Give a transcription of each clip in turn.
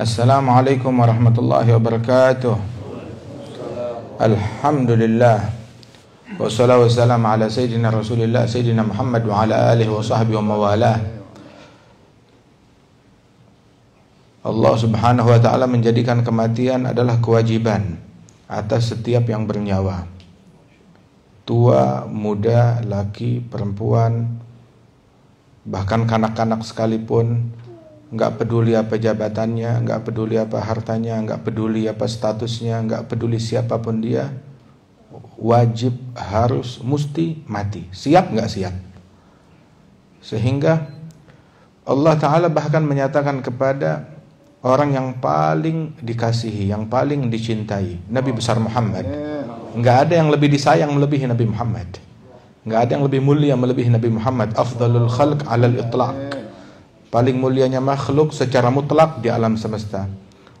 Assalamualaikum warahmatullahi wabarakatuh. Alhamdulillah. Wassalamualaikum warahmatullahi ala sayyidina Rasulillah sayyidina Muhammad wa ala alihi wa sahbihi wa mawalah. Allah Subhanahu wa taala menjadikan kematian adalah kewajiban atas setiap yang bernyawa. Tua, muda, laki, perempuan, bahkan kanak-kanak sekalipun nggak peduli apa jabatannya, nggak peduli apa hartanya, nggak peduli apa statusnya, nggak peduli siapapun dia, wajib harus mesti mati. Siap nggak siap? Sehingga Allah Taala bahkan menyatakan kepada orang yang paling dikasihi, yang paling dicintai, Nabi besar Muhammad. Nggak ada yang lebih disayang melebihi Nabi Muhammad. Nggak ada yang lebih mulia melebihi Nabi Muhammad. Afdalul khalq alal itlaq paling mulianya makhluk secara mutlak di alam semesta.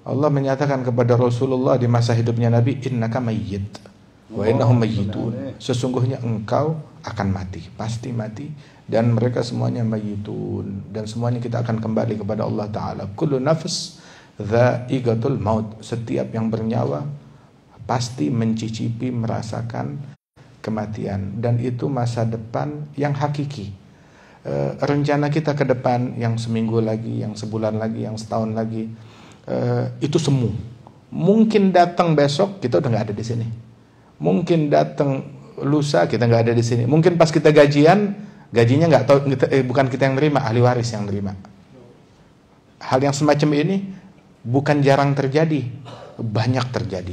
Allah menyatakan kepada Rasulullah di masa hidupnya Nabi, "Innaka mayyit wa innahum mayyitun." Sesungguhnya engkau akan mati, pasti mati dan mereka semuanya mayyitun dan semuanya kita akan kembali kepada Allah taala. Kullu nafs dha'iqatul maut. Setiap yang bernyawa pasti mencicipi merasakan kematian dan itu masa depan yang hakiki uh, rencana kita ke depan yang seminggu lagi, yang sebulan lagi, yang setahun lagi uh, itu semu. Mungkin datang besok kita udah nggak ada di sini. Mungkin datang lusa kita nggak ada di sini. Mungkin pas kita gajian gajinya nggak tahu eh, bukan kita yang nerima, ahli waris yang nerima. Hal yang semacam ini bukan jarang terjadi, banyak terjadi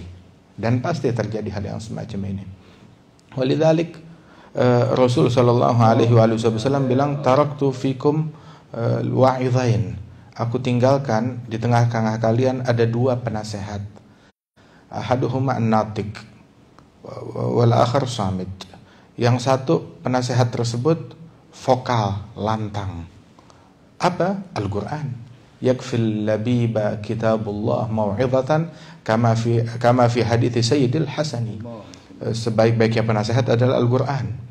dan pasti terjadi hal yang semacam ini. Walidalik Eh, Rasul Shallallahu Alaihi Wasallam bilang taraktu fikum uh, wa'idhain. Aku tinggalkan di tengah-tengah kalian ada dua penasehat. Ahaduhuma natik wal akhar samit. Yang satu penasehat tersebut vokal lantang. Apa? Al-Qur'an. Yakfil labiba kitabullah mau'izatan kama fi kama fi hadits Sayyidil Hasani. Eh, sebaik-baiknya penasehat adalah Al-Qur'an.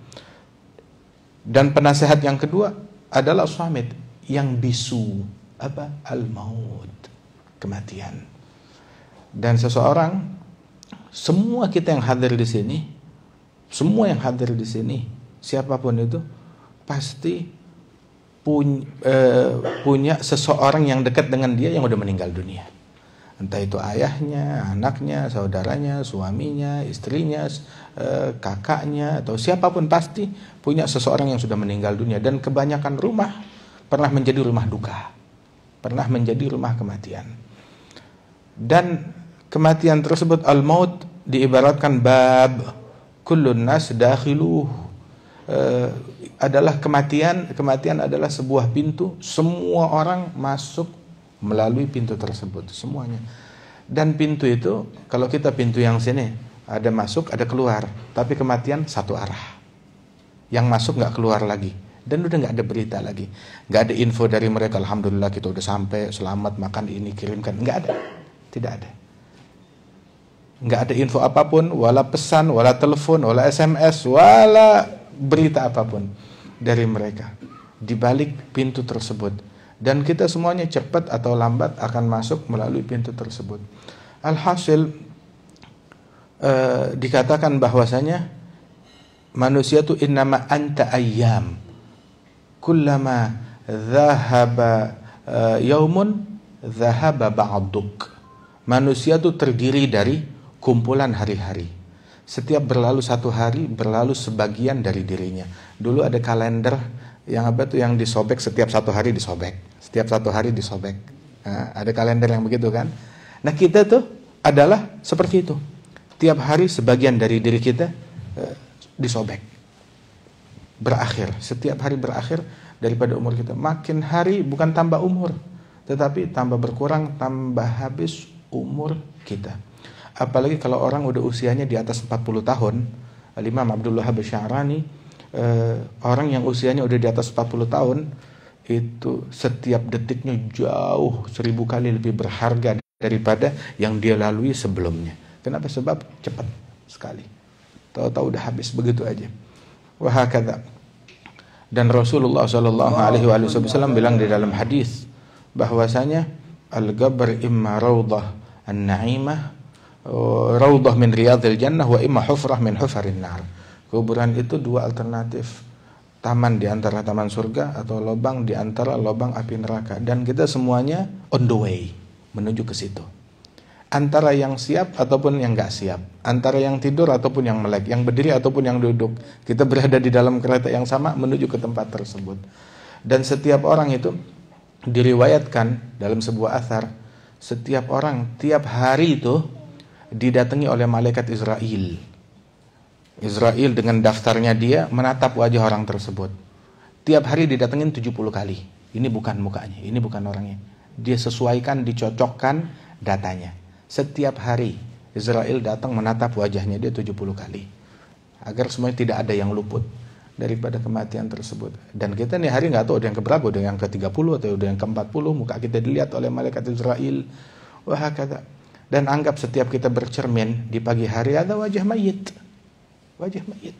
Dan penasehat yang kedua adalah suamid yang bisu apa al maut kematian. Dan seseorang semua kita yang hadir di sini, semua yang hadir di sini, siapapun itu pasti punya, eh, punya seseorang yang dekat dengan dia yang udah meninggal dunia entah itu ayahnya, anaknya, saudaranya, suaminya, istrinya, eh, kakaknya atau siapapun pasti punya seseorang yang sudah meninggal dunia dan kebanyakan rumah pernah menjadi rumah duka, pernah menjadi rumah kematian. Dan kematian tersebut al-maut diibaratkan bab kullun nas dakhiluh eh, adalah kematian kematian adalah sebuah pintu semua orang masuk melalui pintu tersebut semuanya. Dan pintu itu kalau kita pintu yang sini ada masuk ada keluar, tapi kematian satu arah. Yang masuk nggak keluar lagi dan udah nggak ada berita lagi, nggak ada info dari mereka. Alhamdulillah kita udah sampai selamat makan ini kirimkan nggak ada, tidak ada. Nggak ada info apapun, wala pesan, wala telepon, wala SMS, wala berita apapun dari mereka di balik pintu tersebut dan kita semuanya cepat atau lambat akan masuk melalui pintu tersebut. Alhasil e, dikatakan bahwasanya manusia itu innama anta ayyam. Kullama zahaba e, eh, yaumun zahaba ba'duk. Manusia itu terdiri dari kumpulan hari-hari. Setiap berlalu satu hari, berlalu sebagian dari dirinya. Dulu ada kalender yang apa tuh yang disobek setiap satu hari disobek setiap satu hari disobek nah, ada kalender yang begitu kan nah kita tuh adalah seperti itu tiap hari sebagian dari diri kita eh, disobek berakhir setiap hari berakhir daripada umur kita makin hari bukan tambah umur tetapi tambah berkurang tambah habis umur kita apalagi kalau orang udah usianya di atas 40 tahun Imam Abdullah Habasyarani eh, orang yang usianya udah di atas 40 tahun itu setiap detiknya jauh seribu kali lebih berharga daripada yang dia lalui sebelumnya. Kenapa? Sebab cepat sekali. Tahu-tahu udah habis begitu aja. wah kata Dan Rasulullah Shallallahu Alaihi Wasallam bilang di dalam hadis bahwasanya al-gabr imma raudah an-naimah raudah min riyadil jannah wa imma hufrah min hufarin nar Kuburan itu dua alternatif. Taman di antara taman surga atau lubang di antara lubang api neraka. Dan kita semuanya on the way menuju ke situ. Antara yang siap ataupun yang gak siap. Antara yang tidur ataupun yang melek. Yang berdiri ataupun yang duduk. Kita berada di dalam kereta yang sama menuju ke tempat tersebut. Dan setiap orang itu diriwayatkan dalam sebuah athar. Setiap orang tiap hari itu didatangi oleh malaikat Israel Israel dengan daftarnya dia menatap wajah orang tersebut. Tiap hari didatengin 70 kali. Ini bukan mukanya, ini bukan orangnya. Dia sesuaikan, dicocokkan datanya. Setiap hari Israel datang menatap wajahnya dia 70 kali. Agar semuanya tidak ada yang luput daripada kematian tersebut. Dan kita nih hari nggak tahu ada yang keberapa, ada yang ke-30 atau ada yang ke-40, muka kita dilihat oleh malaikat Israel. Wah kata. Dan anggap setiap kita bercermin di pagi hari ada wajah mayit wajah mayit.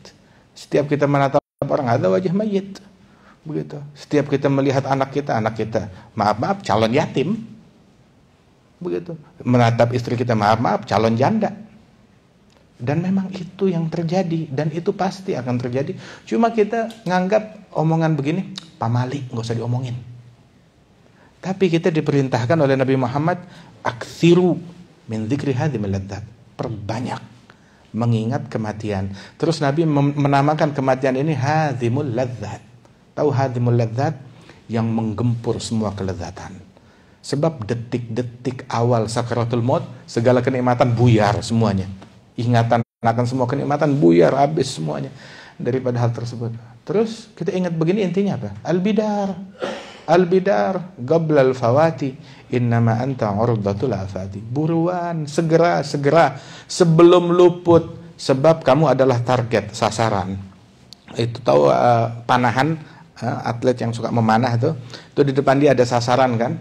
Setiap kita menatap orang ada wajah mayit. Begitu. Setiap kita melihat anak kita, anak kita, maaf-maaf calon yatim. Begitu. Menatap istri kita, maaf-maaf calon janda. Dan memang itu yang terjadi dan itu pasti akan terjadi. Cuma kita nganggap omongan begini pamali, nggak usah diomongin. Tapi kita diperintahkan oleh Nabi Muhammad aksiru min hadi hadhimil Perbanyak mengingat kematian. Terus Nabi menamakan kematian ini hadimul ladzat. Tahu hadimul ladzat? Yang menggempur semua kelezatan. Sebab detik-detik awal sakaratul maut, segala kenikmatan buyar semuanya. Ingatan akan semua kenikmatan buyar habis semuanya daripada hal tersebut. Terus kita ingat begini intinya apa? Albidar. Albidar, bidar qabla fawati innama anta urdatul afati. Buruan, segera, segera sebelum luput sebab kamu adalah target sasaran. Itu tahu uh, panahan uh, atlet yang suka memanah itu. Itu di depan dia ada sasaran kan?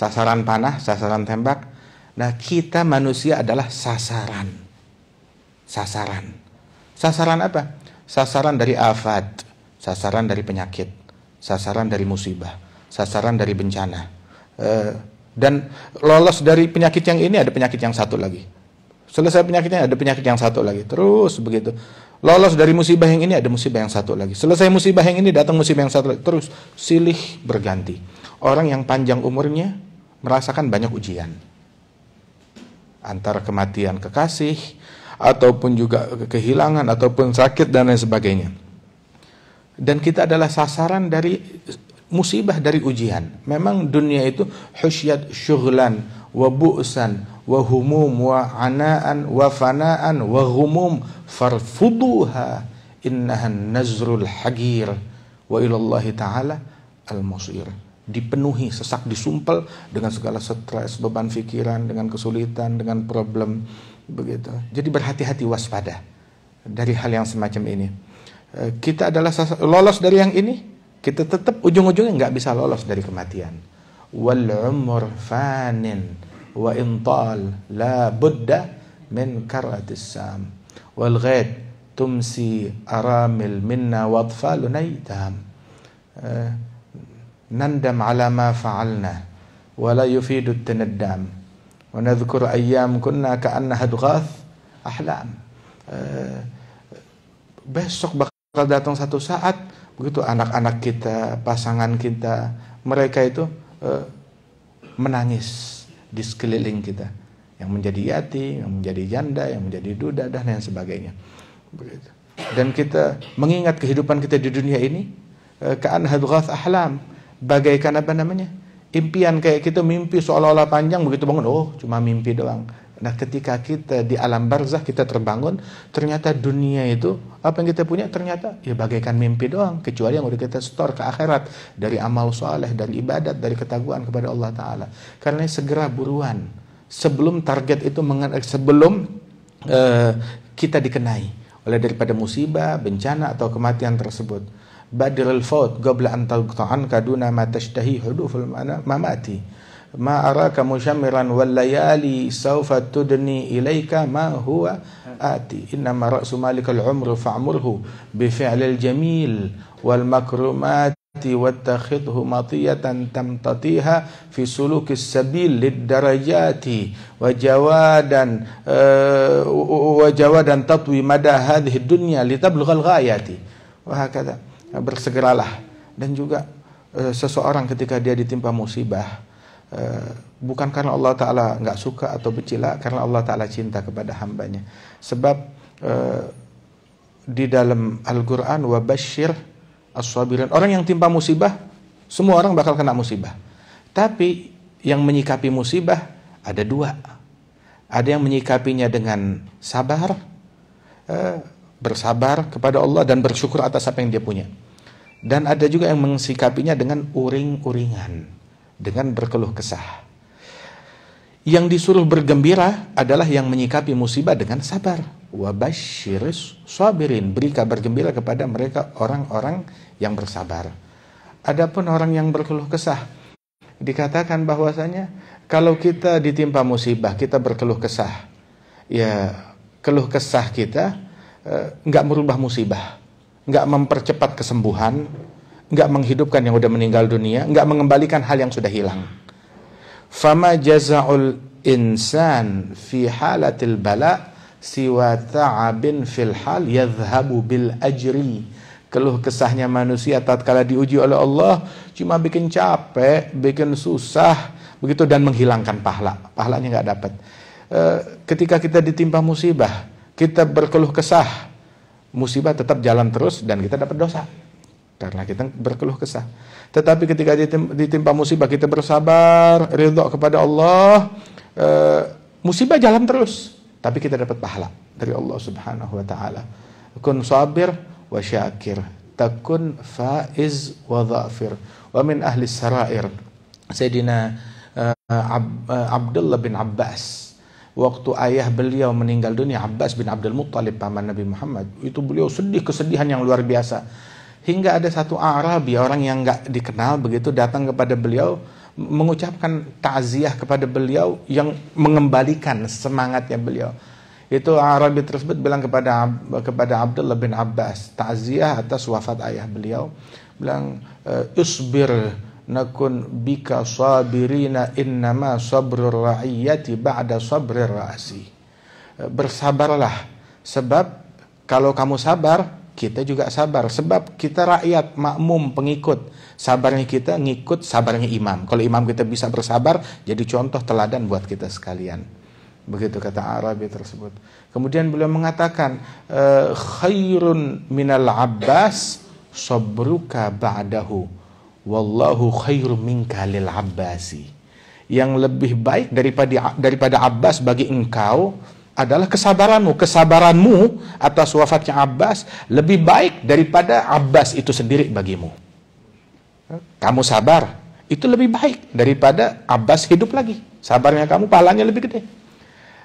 Sasaran panah, sasaran tembak. Nah, kita manusia adalah sasaran. Sasaran. Sasaran apa? Sasaran dari afat, sasaran dari penyakit, sasaran dari musibah sasaran dari bencana. Eh, dan lolos dari penyakit yang ini ada penyakit yang satu lagi. Selesai penyakitnya ada penyakit yang satu lagi. Terus begitu. Lolos dari musibah yang ini ada musibah yang satu lagi. Selesai musibah yang ini datang musibah yang satu lagi. Terus silih berganti. Orang yang panjang umurnya merasakan banyak ujian. Antara kematian kekasih, ataupun juga kehilangan, ataupun sakit dan lain sebagainya. Dan kita adalah sasaran dari musibah dari ujian. Memang dunia itu husyad syughlan wa bu'san wa humum wa anaan wa fanaan wa humum farfuduha innaha nazrul hagir wa ilallahi ta'ala al musir dipenuhi sesak disumpel dengan segala stres beban pikiran dengan kesulitan dengan problem begitu jadi berhati-hati waspada dari hal yang semacam ini eh, kita adalah lolos dari yang ini kita tetap ujung-ujungnya nggak bisa lolos dari kematian wal umur fanin wa intal la budda min karatis sam wal ghaid tumsi aramil minna wadfa eh, nandam ala ma fa'alna wa la yufidu tanaddam wa nadhkur ayyam kunna ka'annaha dughath ahlam eh, besok bakal datang satu saat begitu anak-anak kita, pasangan kita, mereka itu eh, menangis di sekeliling kita, yang menjadi yatim, yang menjadi janda, yang menjadi duda dan lain sebagainya. Begitu. Dan kita mengingat kehidupan kita di dunia ini, eh, hadrat ahlam, bagaikan apa namanya? Impian kayak kita mimpi seolah-olah panjang begitu bangun, oh cuma mimpi doang. Nah, ketika kita di alam barzah kita terbangun, ternyata dunia itu apa yang kita punya ternyata ya bagaikan mimpi doang, kecuali yang udah kita store ke akhirat dari amal soleh, dan ibadat, dari ketaguan kepada Allah Taala. Karena segera buruan sebelum target itu sebelum uh, kita dikenai oleh daripada musibah, bencana atau kematian tersebut. Badrul faut qabla an kaduna ma tashtahi huduful mamati ma araka musyammiran wal layali sawfa tudni ilaika ma huwa ati inna ma ra'su malikal بفعل fa'murhu bi fi'lil jamil wal makrumati سلوك matiyatan tamtatiha fi sabil lid darajati wa jawadan uh, wa bersegeralah dan juga eh, seseorang ketika dia ditimpa musibah Eh, bukan karena Allah Ta'ala nggak suka atau becila, karena Allah Ta'ala cinta kepada hambanya. Sebab eh, di dalam Al-Quran, wabashir as-sabirin. Orang yang timpa musibah, semua orang bakal kena musibah. Tapi yang menyikapi musibah ada dua. Ada yang menyikapinya dengan sabar, eh, bersabar kepada Allah dan bersyukur atas apa yang dia punya. Dan ada juga yang mensikapinya dengan uring-uringan dengan berkeluh kesah. Yang disuruh bergembira adalah yang menyikapi musibah dengan sabar. Wabashiris sabirin, beri kabar gembira kepada mereka orang-orang yang bersabar. Adapun orang yang berkeluh kesah, dikatakan bahwasanya kalau kita ditimpa musibah, kita berkeluh kesah. Ya, keluh kesah kita eh, nggak merubah musibah, nggak mempercepat kesembuhan, nggak menghidupkan yang udah meninggal dunia, nggak mengembalikan hal yang sudah hilang. Fama jazaul insan fi halatil bala siwa ta'abin fil hal yadhhabu bil ajri. Keluh kesahnya manusia tatkala diuji oleh Allah cuma bikin capek, bikin susah, begitu dan menghilangkan pahala. Pahalanya nggak dapat. E, ketika kita ditimpa musibah, kita berkeluh kesah, musibah tetap jalan terus dan kita dapat dosa karena kita berkeluh kesah. Tetapi ketika ditimpa musibah kita bersabar, ridho kepada Allah, e, musibah jalan terus, tapi kita dapat pahala dari Allah Subhanahu wa taala. Kun sabir wa syakir, takun faiz wa dhafir, wa min ahli sarair. Sayyidina uh, Ab, uh, Abdullah bin Abbas waktu ayah beliau meninggal dunia Abbas bin Abdul Muttalib paman Nabi Muhammad itu beliau sedih kesedihan yang luar biasa hingga ada satu Arabi orang yang nggak dikenal begitu datang kepada beliau mengucapkan takziah kepada beliau yang mengembalikan semangatnya beliau itu Arabi tersebut bilang kepada kepada Abdullah bin Abbas takziah atas wafat ayah beliau bilang e, usbir nakun bika sabirina innama sabrur ra'iyati ba'da sabrir ra'si e, bersabarlah sebab kalau kamu sabar kita juga sabar sebab kita rakyat makmum pengikut sabarnya kita ngikut sabarnya imam kalau imam kita bisa bersabar jadi contoh teladan buat kita sekalian begitu kata Arabi tersebut kemudian beliau mengatakan eh, khairun minal abbas sabruka ba'dahu wallahu khairu minka lil abbasi yang lebih baik daripada daripada Abbas bagi engkau adalah kesabaranmu. Kesabaranmu atas wafatnya Abbas lebih baik daripada Abbas itu sendiri bagimu. Kamu sabar, itu lebih baik daripada Abbas hidup lagi. Sabarnya kamu, pahalanya lebih gede.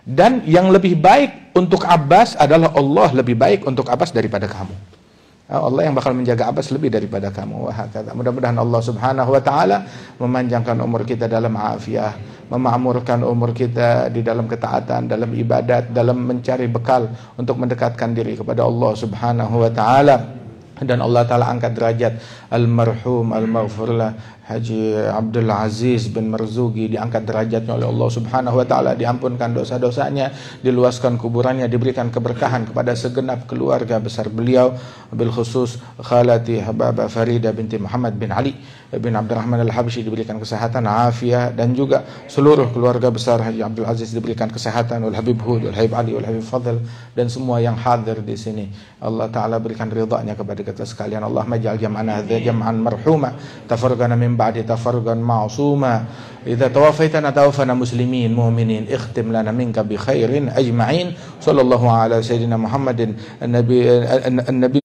Dan yang lebih baik untuk Abbas adalah Allah lebih baik untuk Abbas daripada kamu. Ah, Allah yang bakal menjaga Abbas lebih daripada kamu. kata Mudah-mudahan Allah Subhanahu wa taala memanjangkan umur kita dalam afiah, memakmurkan umur kita di dalam ketaatan, dalam ibadat, dalam mencari bekal untuk mendekatkan diri kepada Allah Subhanahu wa taala. dan Allah Ta'ala angkat derajat almarhum almaghfurlah Haji Abdul Aziz bin Marzuki diangkat derajatnya oleh Allah Subhanahu wa taala diampunkan dosa-dosanya diluaskan kuburannya diberikan keberkahan kepada segenap keluarga besar beliau bil khusus khalati Hababa Farida binti Muhammad bin Ali bin Abdurrahman al habshi diberikan kesehatan, afiah dan juga seluruh keluarga besar Haji Abdul Aziz diberikan kesehatan, Ul Habib Hud, Ul Habib Ali, Ul Habib Fadl dan semua yang hadir di sini. Allah taala berikan ridhanya kepada kita sekalian. Allah majal jam'ana hadza jam'an marhuma, tafarraqana min ba'di tafarraqan ma'suma. Idza tawaffaytana tawaffana muslimin mu'minin, ikhtim lana minka bi khairin ajma'in. Sallallahu ala sayyidina Muhammadin, an-nabi an-nabi